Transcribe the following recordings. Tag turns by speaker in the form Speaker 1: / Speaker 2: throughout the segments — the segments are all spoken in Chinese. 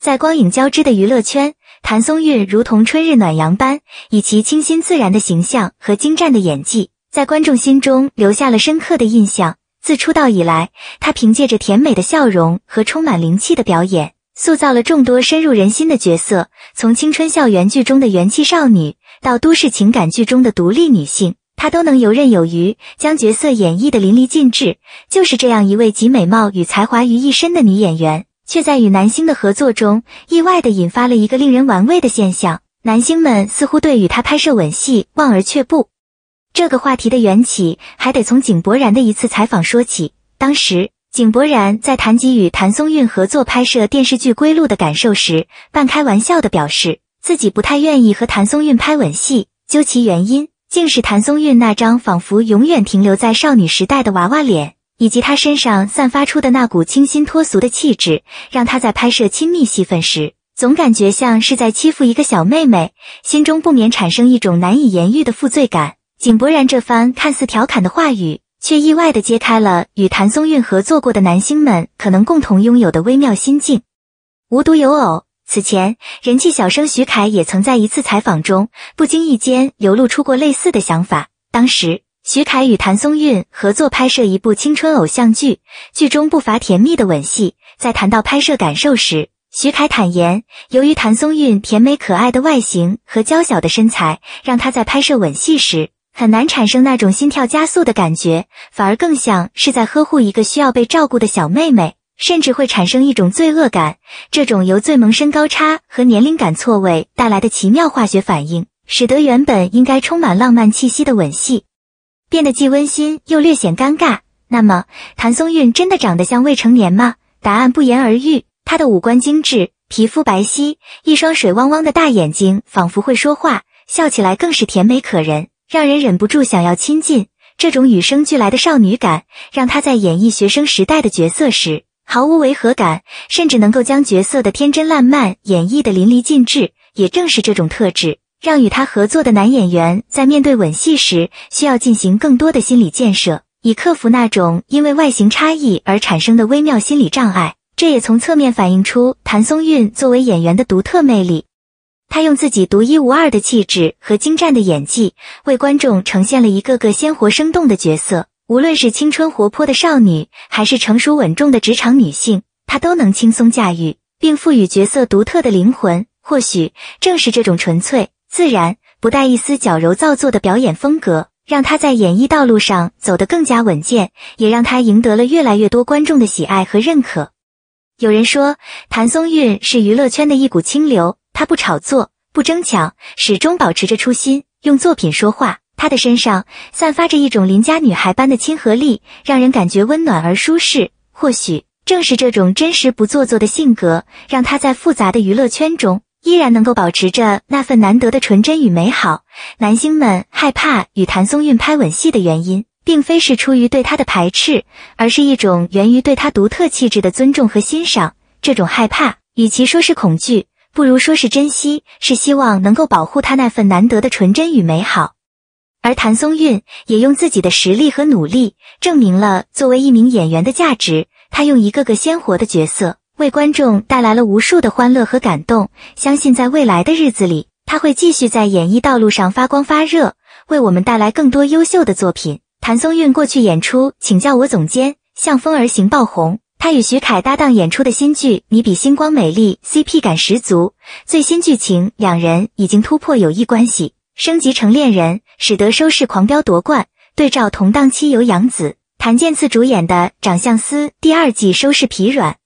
Speaker 1: 在光影交织的娱乐圈，谭松韵如同春日暖阳般，以其清新自然的形象和精湛的演技，在观众心中留下了深刻的印象。自出道以来，她凭借着甜美的笑容和充满灵气的表演，塑造了众多深入人心的角色。从青春校园剧中的元气少女，到都市情感剧中的独立女性，她都能游刃有余，将角色演绎的淋漓尽致。就是这样一位集美貌与才华于一身的女演员。却在与男星的合作中，意外地引发了一个令人玩味的现象：男星们似乎对与他拍摄吻戏望而却步。这个话题的缘起还得从井柏然的一次采访说起。当时，井柏然在谈及与谭松韵合作拍摄电视剧《归路》的感受时，半开玩笑地表示自己不太愿意和谭松韵拍吻戏。究其原因，竟是谭松韵那张仿佛永远停留在少女时代的娃娃脸。以及他身上散发出的那股清新脱俗的气质，让他在拍摄亲密戏份时，总感觉像是在欺负一个小妹妹，心中不免产生一种难以言喻的负罪感。井柏然这番看似调侃的话语，却意外地揭开了与谭松韵合作过的男星们可能共同拥有的微妙心境。无独有偶，此前人气小生徐凯也曾在一次采访中，不经意间流露出过类似的想法。当时。徐凯与谭松韵合作拍摄一部青春偶像剧，剧中不乏甜蜜的吻戏。在谈到拍摄感受时，徐凯坦言，由于谭松韵甜美可爱的外形和娇小的身材，让他在拍摄吻戏时很难产生那种心跳加速的感觉，反而更像是在呵护一个需要被照顾的小妹妹，甚至会产生一种罪恶感。这种由最萌身高差和年龄感错位带来的奇妙化学反应，使得原本应该充满浪漫气息的吻戏。变得既温馨又略显尴尬。那么，谭松韵真的长得像未成年吗？答案不言而喻。她的五官精致，皮肤白皙，一双水汪汪的大眼睛仿佛会说话，笑起来更是甜美可人，让人忍不住想要亲近。这种与生俱来的少女感，让她在演绎学生时代的角色时毫无违和感，甚至能够将角色的天真烂漫演绎得淋漓尽致。也正是这种特质。让与他合作的男演员在面对吻戏时，需要进行更多的心理建设，以克服那种因为外形差异而产生的微妙心理障碍。这也从侧面反映出谭松韵作为演员的独特魅力。她用自己独一无二的气质和精湛的演技，为观众呈现了一个个鲜活生动的角色。无论是青春活泼的少女，还是成熟稳重的职场女性，她都能轻松驾驭，并赋予角色独特的灵魂。或许正是这种纯粹。自然不带一丝矫揉造作的表演风格，让他在演艺道路上走得更加稳健，也让他赢得了越来越多观众的喜爱和认可。有人说，谭松韵是娱乐圈的一股清流，她不炒作，不争抢，始终保持着初心，用作品说话。她的身上散发着一种邻家女孩般的亲和力，让人感觉温暖而舒适。或许正是这种真实不做作的性格，让她在复杂的娱乐圈中。依然能够保持着那份难得的纯真与美好。男星们害怕与谭松韵拍吻戏的原因，并非是出于对她的排斥，而是一种源于对她独特气质的尊重和欣赏。这种害怕，与其说是恐惧，不如说是珍惜，是希望能够保护她那份难得的纯真与美好。而谭松韵也用自己的实力和努力，证明了作为一名演员的价值。她用一个个鲜活的角色。为观众带来了无数的欢乐和感动，相信在未来的日子里，他会继续在演艺道路上发光发热，为我们带来更多优秀的作品。谭松韵过去演出《请叫我总监》，向风而行爆红，她与徐凯搭档演出的新剧《你比星光美丽》，CP 感十足。最新剧情，两人已经突破友谊关系，升级成恋人，使得收视狂飙夺冠。对照同档期由杨紫、谭健次主演的《长相思》第二季收视疲软。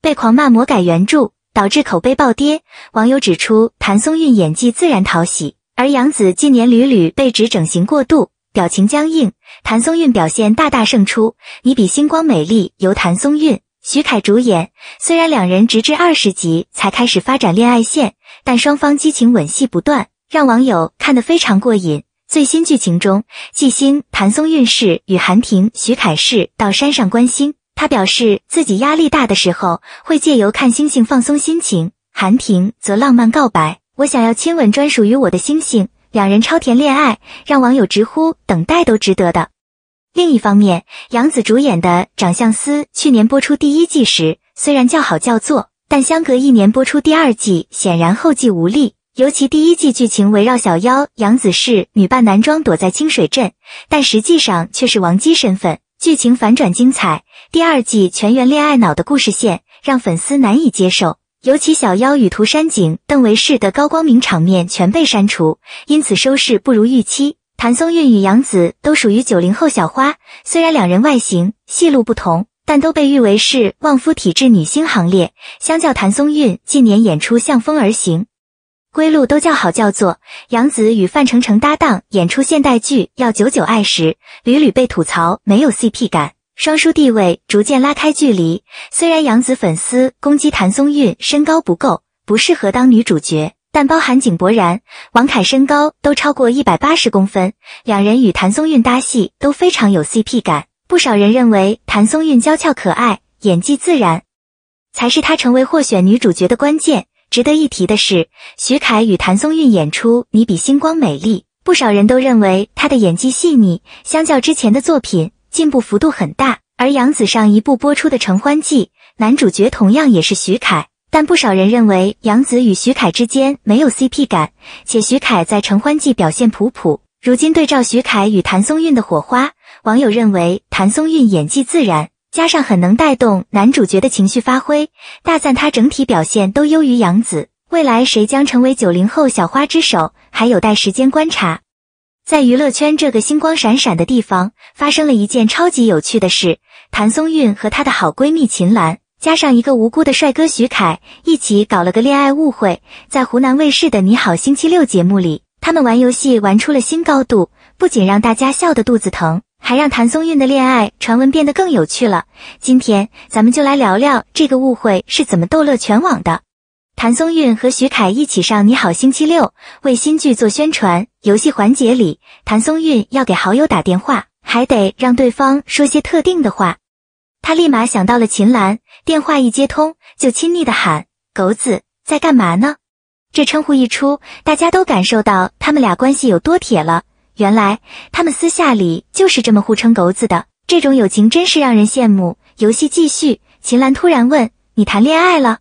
Speaker 1: 被狂骂魔改原著，导致口碑暴跌。网友指出，谭松韵演技自然讨喜，而杨紫近年屡屡被指整形过度，表情僵硬。谭松韵表现大大胜出。你比星光美丽由谭松韵、徐凯主演，虽然两人直至二十集才开始发展恋爱线，但双方激情吻戏不断，让网友看得非常过瘾。最新剧情中，纪星谭松韵氏与韩婷徐凯氏到山上观星。他表示自己压力大的时候会借由看星星放松心情。韩婷则浪漫告白：“我想要亲吻专属于我的星星。”两人超甜恋爱，让网友直呼等待都值得的。另一方面，杨紫主演的《长相思》去年播出第一季时虽然叫好叫座，但相隔一年播出第二季，显然后继无力。尤其第一季剧情围绕小妖杨紫是女扮男装躲在清水镇，但实际上却是王姬身份，剧情反转精彩。第二季全员恋爱脑的故事线让粉丝难以接受，尤其小妖与涂山璟、邓维世的高光明场面全被删除，因此收视不如预期。谭松韵与杨紫都属于九零后小花，虽然两人外形、戏路不同，但都被誉为是旺夫体质女星行列。相较谭松韵近年演出《向风而行》，归路都较好叫做杨紫与范丞丞搭档演出现代剧要久久爱时，屡屡被吐槽没有 CP 感。双姝地位逐渐拉开距离。虽然杨紫粉丝攻击谭松韵身高不够，不适合当女主角，但包含井柏然、王凯身高都超过一百八十公分，两人与谭松韵搭戏都非常有 CP 感。不少人认为谭松韵娇俏可爱，演技自然，才是她成为获选女主角的关键。值得一提的是，徐凯与谭松韵演出《你比星光美丽》，不少人都认为她的演技细腻，相较之前的作品。进步幅度很大，而杨紫上一部播出的《承欢记》，男主角同样也是徐凯，但不少人认为杨紫与徐凯之间没有 CP 感，且徐凯在《承欢记》表现普普。如今对照徐凯与谭松韵的火花，网友认为谭松韵演技自然，加上很能带动男主角的情绪发挥，大赞他整体表现都优于杨紫。未来谁将成为九零后小花之首，还有待时间观察。在娱乐圈这个星光闪闪的地方，发生了一件超级有趣的事。谭松韵和她的好闺蜜秦岚，加上一个无辜的帅哥徐凯，一起搞了个恋爱误会。在湖南卫视的《你好星期六》节目里，他们玩游戏玩出了新高度，不仅让大家笑得肚子疼，还让谭松韵的恋爱传闻变得更有趣了。今天咱们就来聊聊这个误会是怎么逗乐全网的。谭松韵和徐凯一起上《你好星期六》，为新剧做宣传。游戏环节里，谭松韵要给好友打电话，还得让对方说些特定的话。她立马想到了秦岚，电话一接通，就亲昵的喊“狗子，在干嘛呢？”这称呼一出，大家都感受到他们俩关系有多铁了。原来他们私下里就是这么互称“狗子”的，这种友情真是让人羡慕。游戏继续，秦岚突然问：“你谈恋爱了？”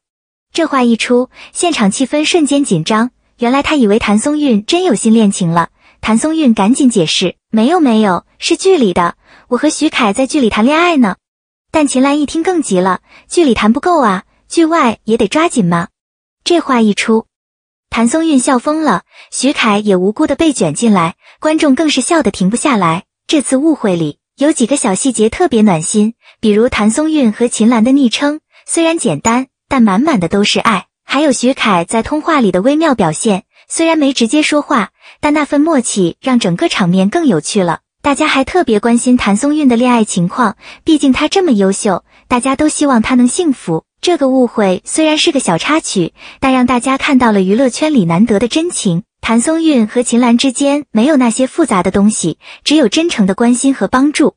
Speaker 1: 这话一出，现场气氛瞬间紧张。原来他以为谭松韵真有新恋情了，谭松韵赶紧解释：“没有没有，是剧里的，我和徐凯在剧里谈恋爱呢。”但秦岚一听更急了：“剧里谈不够啊，剧外也得抓紧嘛。”这话一出，谭松韵笑疯了，徐凯也无辜的被卷进来，观众更是笑得停不下来。这次误会里有几个小细节特别暖心，比如谭松韵和秦岚的昵称，虽然简单，但满满的都是爱。还有徐凯在通话里的微妙表现，虽然没直接说话，但那份默契让整个场面更有趣了。大家还特别关心谭松韵的恋爱情况，毕竟她这么优秀，大家都希望她能幸福。这个误会虽然是个小插曲，但让大家看到了娱乐圈里难得的真情。谭松韵和秦岚之间没有那些复杂的东西，只有真诚的关心和帮助。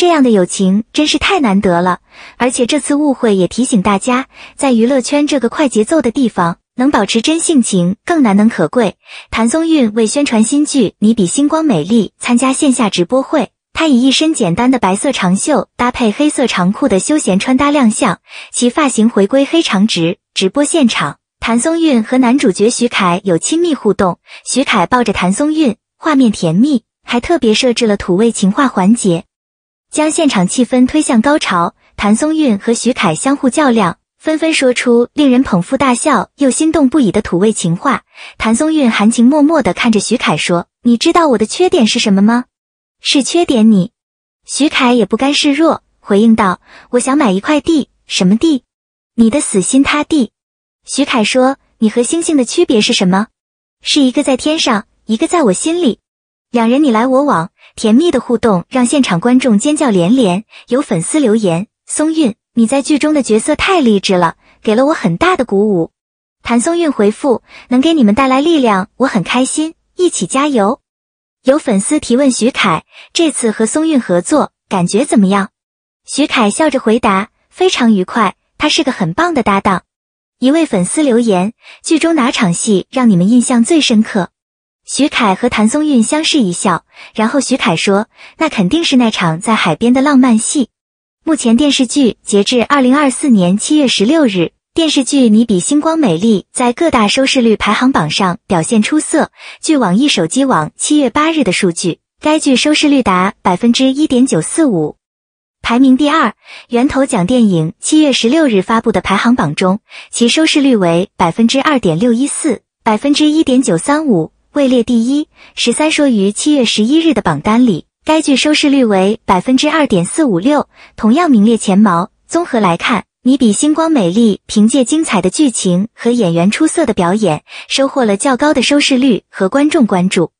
Speaker 1: 这样的友情真是太难得了，而且这次误会也提醒大家，在娱乐圈这个快节奏的地方，能保持真性情更难能可贵。谭松韵为宣传新剧《你比星光美丽》参加线下直播会，她以一身简单的白色长袖搭配黑色长裤的休闲穿搭亮相，其发型回归黑长直。直播现场，谭松韵和男主角徐凯有亲密互动，徐凯抱着谭松韵，画面甜蜜，还特别设置了土味情话环节。将现场气氛推向高潮，谭松韵和徐凯相互较量，纷纷说出令人捧腹大笑又心动不已的土味情话。谭松韵含情脉脉地看着徐凯说：“你知道我的缺点是什么吗？是缺点你。”徐凯也不甘示弱，回应道：“我想买一块地，什么地？你的死心塌地。”徐凯说：“你和星星的区别是什么？是一个在天上，一个在我心里。”两人你来我往。甜蜜的互动让现场观众尖叫连连，有粉丝留言：“松韵，你在剧中的角色太励志了，给了我很大的鼓舞。”谭松韵回复：“能给你们带来力量，我很开心，一起加油。”有粉丝提问：“徐凯，这次和松韵合作感觉怎么样？”徐凯笑着回答：“非常愉快，他是个很棒的搭档。”一位粉丝留言：“剧中哪场戏让你们印象最深刻？”许凯和谭松韵相视一笑，然后许凯说：“那肯定是那场在海边的浪漫戏。”目前电视剧截至二零二四年七月十六日，电视剧《你比星光美丽》在各大收视率排行榜上表现出色。据网易手机网七月八日的数据，该剧收视率达百分之一点九四五，排名第二。源头奖电影七月十六日发布的排行榜中，其收视率为百分之二点六一四，百分之一点九三五。位列第一。十三说于七月十一日的榜单里，该剧收视率为百分之二点四五六，同样名列前茅。综合来看，你比星光美丽凭借精彩的剧情和演员出色的表演，收获了较高的收视率和观众关注。